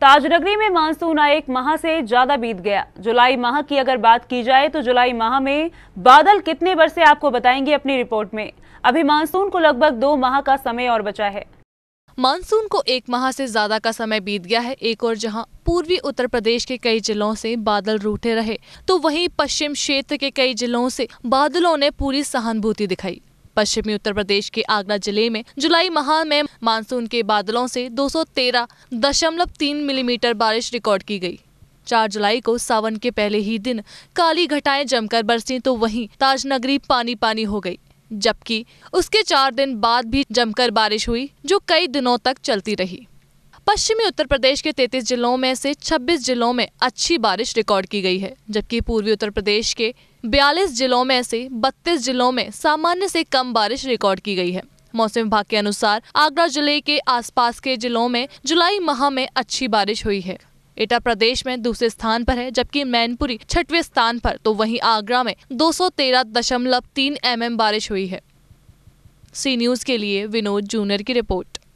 ताजनगरी में मानसून एक माह से ज्यादा बीत गया जुलाई माह की अगर बात की जाए तो जुलाई माह में बादल कितने बरसे आपको बताएंगे अपनी रिपोर्ट में अभी मानसून को लगभग दो माह का समय और बचा है मानसून को एक माह से ज्यादा का समय बीत गया है एक और जहां पूर्वी उत्तर प्रदेश के कई जिलों से बादल रूठे रहे तो वहीं पश्चिम क्षेत्र के कई जिलों से बादलों ने पूरी सहानुभूति दिखाई पश्चिमी उत्तर प्रदेश के आगरा जिले में जुलाई माह में मानसून के बादलों से 213.3 मिलीमीटर बारिश रिकॉर्ड की गई चार जुलाई को सावन के पहले ही दिन काली घटाएं जमकर बरसी तो वहीं नगरी पानी पानी हो गई जबकि उसके चार दिन बाद भी जमकर बारिश हुई जो कई दिनों तक चलती रही पश्चिमी उत्तर प्रदेश के 33 जिलों में से 26 जिलों में अच्छी बारिश रिकॉर्ड की गई है जबकि पूर्वी उत्तर प्रदेश के 42 जिलों में से 32 जिलों में सामान्य से कम बारिश रिकॉर्ड की गई है मौसम विभाग के अनुसार आगरा जिले के आसपास के जिलों में जुलाई माह में अच्छी बारिश हुई है एटा प्रदेश में दूसरे स्थान पर है जबकि मैनपुरी छठवें स्थान पर तो वहीं आगरा में 213.3 सौ mm बारिश हुई है सी न्यूज़ के लिए विनोद जूनियर की रिपोर्ट